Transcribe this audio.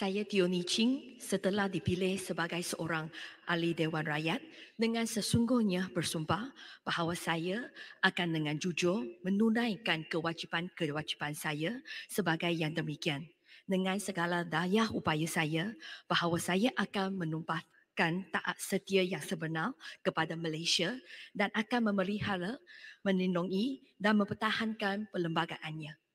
Saya Tio Ni Ching setelah dipilih sebagai seorang ahli Dewan Rakyat dengan sesungguhnya bersumpah bahawa saya akan dengan jujur menunaikan kewajipan-kewajipan saya sebagai yang demikian. Dengan segala daya upaya saya bahawa saya akan menumpahkan taat setia yang sebenar kepada Malaysia dan akan memelihara, melindungi dan mempertahankan perlembagaannya.